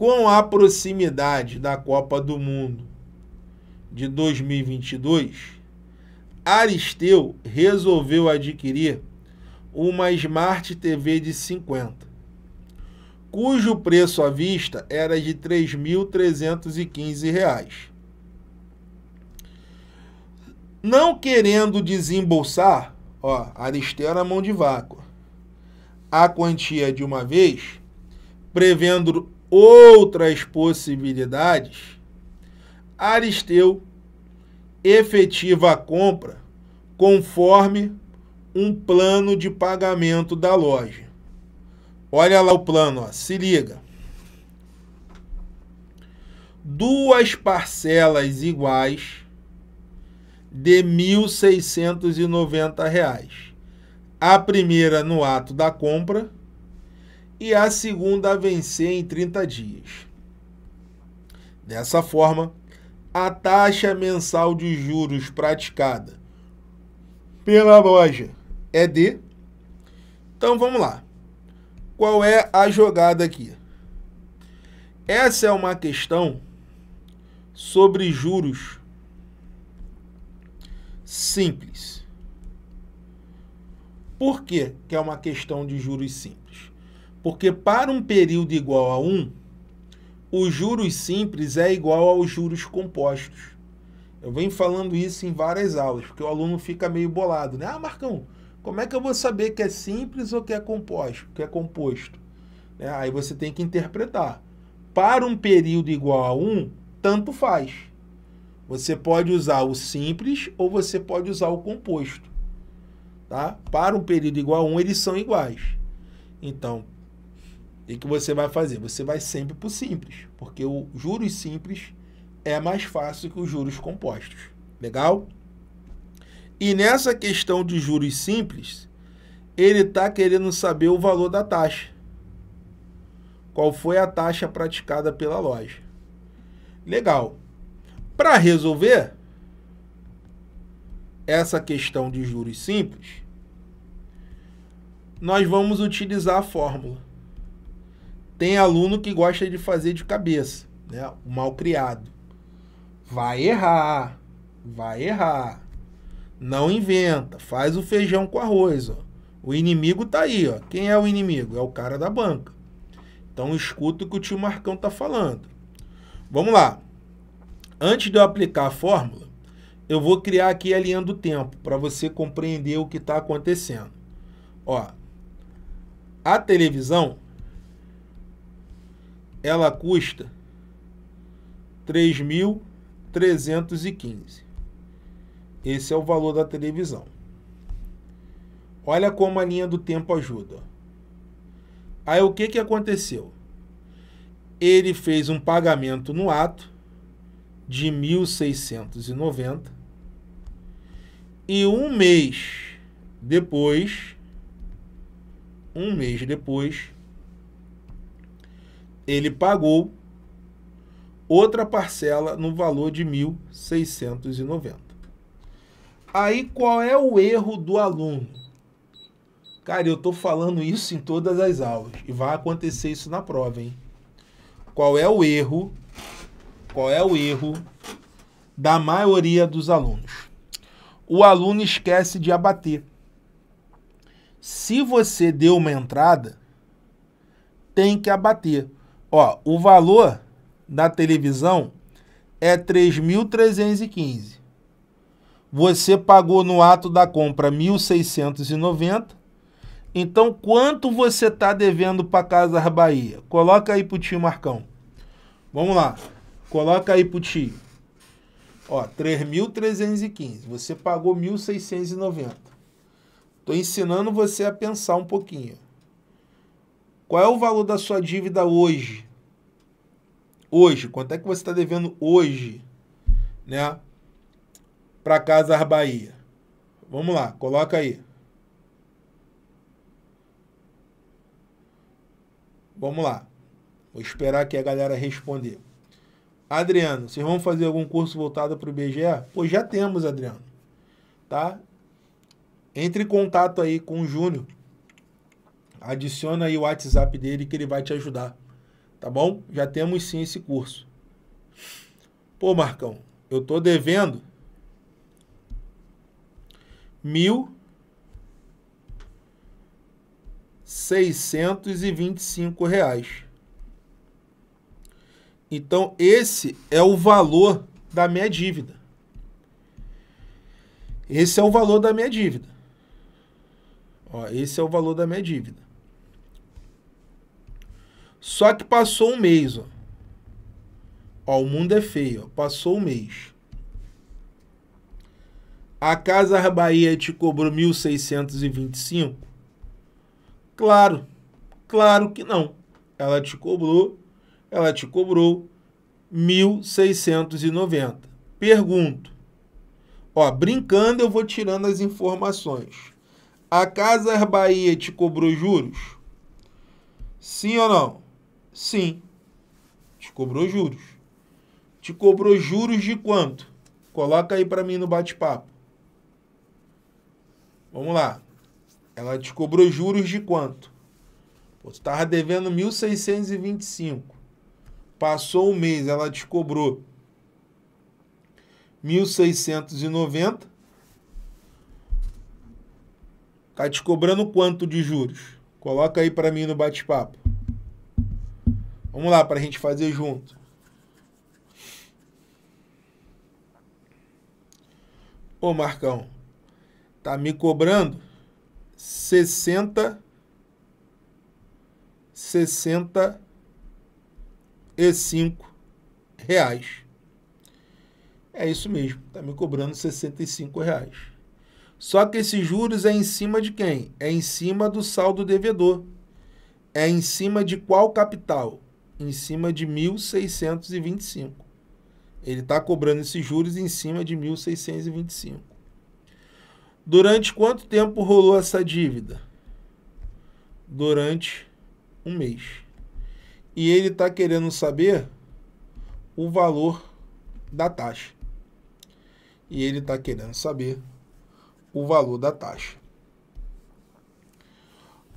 com a proximidade da Copa do Mundo de 2022, Aristeu resolveu adquirir uma Smart TV de 50, cujo preço à vista era de R$ 3.315. Não querendo desembolsar, ó, Aristeu era mão de vácuo, a quantia de uma vez, prevendo outras possibilidades, Aristeu efetiva a compra conforme um plano de pagamento da loja. Olha lá o plano, ó, se liga. Duas parcelas iguais de R$ 1.690. A primeira no ato da compra e a segunda a vencer em 30 dias. Dessa forma, a taxa mensal de juros praticada pela loja é de. Então vamos lá. Qual é a jogada aqui? Essa é uma questão sobre juros simples. Por que, que é uma questão de juros simples? Porque para um período igual a 1, os juros simples é igual aos juros compostos. Eu venho falando isso em várias aulas, porque o aluno fica meio bolado, né? Ah, Marcão, como é que eu vou saber que é simples ou que é composto? Que é composto? Né? aí você tem que interpretar. Para um período igual a 1, tanto faz. Você pode usar o simples ou você pode usar o composto. Tá? Para um período igual a 1, eles são iguais. Então, e que você vai fazer? Você vai sempre para o simples, porque o juros simples é mais fácil que os juros compostos. Legal? E nessa questão de juros simples, ele está querendo saber o valor da taxa. Qual foi a taxa praticada pela loja? Legal. Para resolver essa questão de juros simples, nós vamos utilizar a fórmula. Tem aluno que gosta de fazer de cabeça, né? O mal criado. Vai errar, vai errar. Não inventa, faz o feijão com arroz, ó. O inimigo tá aí, ó. Quem é o inimigo? É o cara da banca. Então escuta o que o tio Marcão tá falando. Vamos lá. Antes de eu aplicar a fórmula, eu vou criar aqui a linha do tempo para você compreender o que está acontecendo. Ó, a televisão ela custa 3.315. Esse é o valor da televisão. Olha como a linha do tempo ajuda. Aí o que, que aconteceu? Ele fez um pagamento no ato de 1.690 e um mês depois, um mês depois, ele pagou outra parcela no valor de 1.690. Aí qual é o erro do aluno? Cara, eu tô falando isso em todas as aulas e vai acontecer isso na prova, hein? Qual é o erro? Qual é o erro da maioria dos alunos? O aluno esquece de abater. Se você deu uma entrada, tem que abater. Ó, o valor da televisão é 3.315. Você pagou no ato da compra 1.690. Então, quanto você está devendo para Casa Bahia? Coloca aí o tio Marcão. Vamos lá. Coloca aí o tio. Ó, 3.315. Você pagou 1.690. Estou ensinando você a pensar um pouquinho. Qual é o valor da sua dívida hoje? Hoje, quanto é que você está devendo hoje, né? Para Casas Bahia. Vamos lá, coloca aí. Vamos lá. Vou esperar que a galera responder. Adriano, vocês vão fazer algum curso voltado para o IBGE? Pô, já temos, Adriano. Tá? Entre em contato aí com o Júnior Adiciona aí o WhatsApp dele que ele vai te ajudar. Tá bom? Já temos sim esse curso. Pô, Marcão, eu tô devendo mil seiscentos e vinte e cinco reais. Então, esse é o valor da minha dívida. Esse é o valor da minha dívida. Ó, esse é o valor da minha dívida. Só que passou um mês, ó. ó o mundo é feio, ó. passou um mês. A Casa Bahia te cobrou 1.625? Claro, claro que não. Ela te cobrou, ela te cobrou 1.690. Pergunto. Ó, brincando, eu vou tirando as informações. A Casa Bahia te cobrou juros? Sim ou não? Sim. Te cobrou juros. Te cobrou juros de quanto? Coloca aí para mim no bate-papo. Vamos lá. Ela te cobrou juros de quanto? Pô, estava devendo 1.625. Passou um mês, ela te cobrou 1.690. Tá te cobrando quanto de juros? Coloca aí para mim no bate-papo. Vamos lá, para a gente fazer junto. Ô Marcão, tá me cobrando 60 65 reais. É isso mesmo, tá me cobrando 65 reais. Só que esses juros é em cima de quem? É em cima do saldo devedor. É em cima de qual capital? em cima de 1.625. Ele está cobrando esses juros em cima de 1.625. Durante quanto tempo rolou essa dívida? Durante um mês. E ele está querendo saber o valor da taxa. E ele está querendo saber o valor da taxa.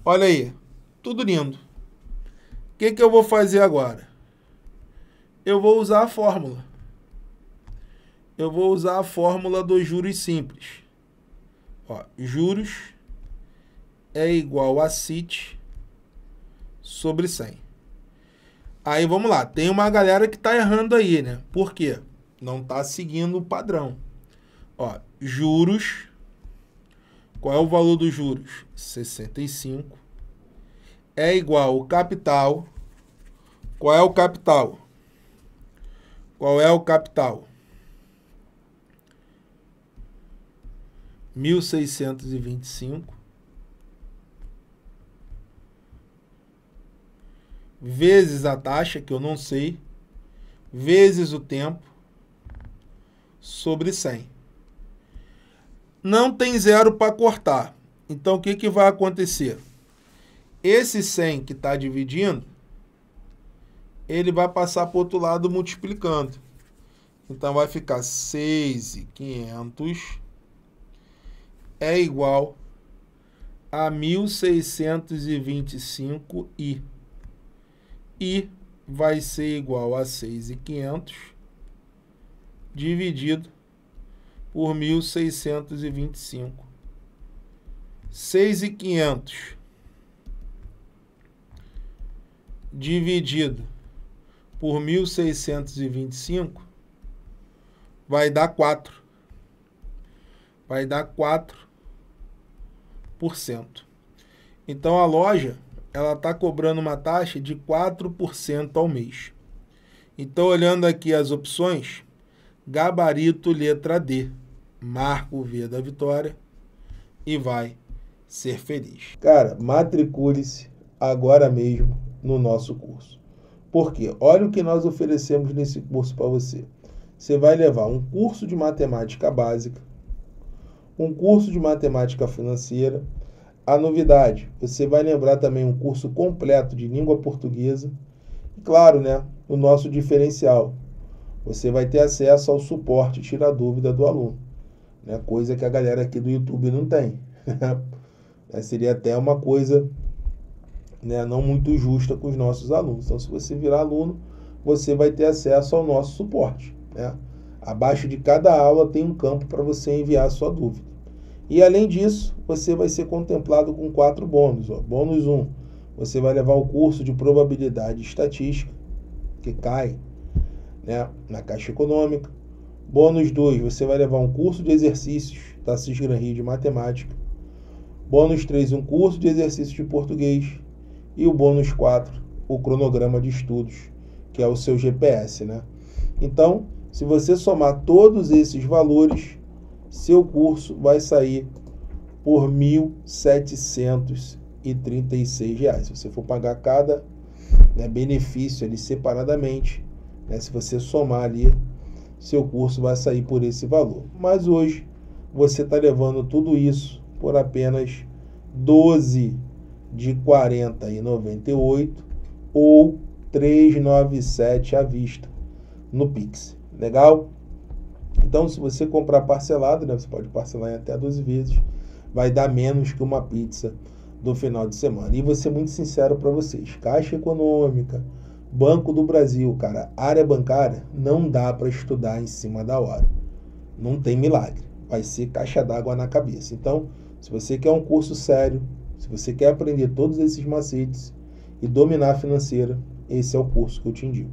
Olha aí, tudo lindo que, que eu vou fazer agora? Eu vou usar a fórmula. Eu vou usar a fórmula dos juros simples. Ó, juros é igual a CIT sobre 100. Aí vamos lá, tem uma galera que está errando aí, né? Por quê? Não está seguindo o padrão. Ó, juros. Qual é o valor dos juros? 65 é igual o capital qual é o capital? Qual é o capital? 1625 vezes a taxa, que eu não sei, vezes o tempo sobre 100. Não tem zero para cortar. Então, o que, que vai acontecer? Esse 100 que está dividindo ele vai passar para o outro lado multiplicando. Então vai ficar 6,500 é igual a 1.625i. I vai ser igual a 6,500 dividido por 1.625. 6,500 dividido por 1625 vai dar 4. Vai dar 4%. Então a loja ela está cobrando uma taxa de 4% ao mês. Então olhando aqui as opções, gabarito letra D, marco o V da vitória e vai ser feliz. Cara, matricule-se agora mesmo no nosso curso. Porque olha o que nós oferecemos nesse curso para você. Você vai levar um curso de matemática básica, um curso de matemática financeira. A novidade, você vai lembrar também um curso completo de língua portuguesa. E claro, né, o nosso diferencial. Você vai ter acesso ao suporte tira dúvida do aluno. Né, coisa que a galera aqui do YouTube não tem. Né, seria até uma coisa né, não muito justa com os nossos alunos. Então, se você virar aluno, você vai ter acesso ao nosso suporte. Né? Abaixo de cada aula tem um campo para você enviar a sua dúvida. E além disso, você vai ser contemplado com quatro bônus. Ó. Bônus 1, um, você vai levar o curso de probabilidade estatística, que cai né, na Caixa Econômica. Bônus 2, você vai levar um curso de exercícios da tá? Cisgran Rio de Matemática. Bônus 3, um curso de exercícios de português e o bônus 4, o cronograma de estudos, que é o seu GPS, né? Então, se você somar todos esses valores, seu curso vai sair por R$ 1.736. Se você for pagar cada né, benefício ali separadamente, né, se você somar ali, seu curso vai sair por esse valor. Mas hoje você está levando tudo isso por apenas 12 de 40,98 ou 397 à vista no Pix. Legal? Então, se você comprar parcelado, né, você pode parcelar em até 12 vezes, vai dar menos que uma pizza do final de semana. E vou ser muito sincero para vocês: Caixa Econômica, Banco do Brasil, cara, área bancária, não dá para estudar em cima da hora. Não tem milagre. Vai ser caixa d'água na cabeça. Então, se você quer um curso sério, se você quer aprender todos esses macetes e dominar a financeira, esse é o curso que eu te indico.